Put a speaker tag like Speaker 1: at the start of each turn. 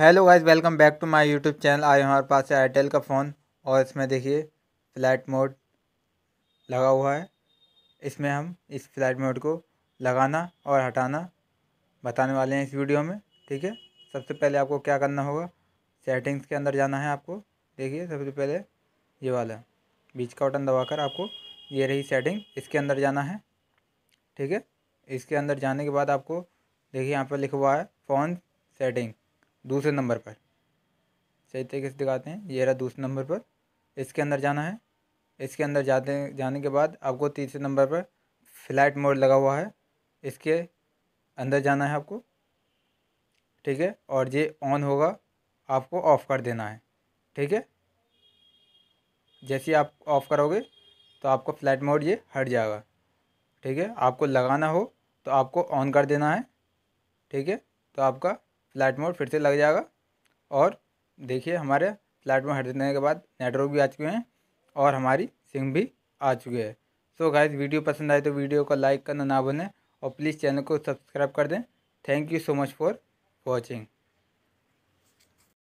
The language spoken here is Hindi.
Speaker 1: hello guys welcome back to my YouTube channel आए हमारे पास है एयरटेल का फ़ोन और इसमें देखिए फ्लैट मोड लगा हुआ है इसमें हम इस फ्लैट मोड को लगाना और हटाना बताने वाले हैं इस वीडियो में ठीक है सबसे पहले आपको क्या करना होगा सेटिंग्स के अंदर जाना है आपको देखिए सबसे पहले ये वाला बीच का बटन दबा आपको ये रही सेटिंग इसके अंदर जाना है ठीक है इसके अंदर जाने के बाद आपको देखिए यहाँ पर लिखा हुआ है फ़ोन सेटिंग दूसरे नंबर पर सही तरीके से दिखाते हैं ये रहा दूसरे नंबर पर इसके अंदर जाना है इसके अंदर जाते जाने के बाद आपको तीसरे नंबर पर फ्लैट मोड लगा हुआ है इसके अंदर जाना है आपको ठीक है और ये ऑन होगा आपको ऑफ़ कर देना है ठीक है जैसे आप ऑफ़ करोगे तो आपको फ्लैट मोड ये हट जाएगा ठीक है आपको लगाना हो तो आपको ऑन कर देना है ठीक है तो आपका फ्लाइट मोड फिर से लग जाएगा और देखिए हमारे फ्लाइट मोड हट देने के बाद नेटवर्क भी आ चुके हैं और हमारी सिम भी आ चुकी है सो so गाइज वीडियो पसंद आए तो वीडियो को लाइक करना ना भूलें और प्लीज़ चैनल को सब्सक्राइब कर दें thank you so much for watching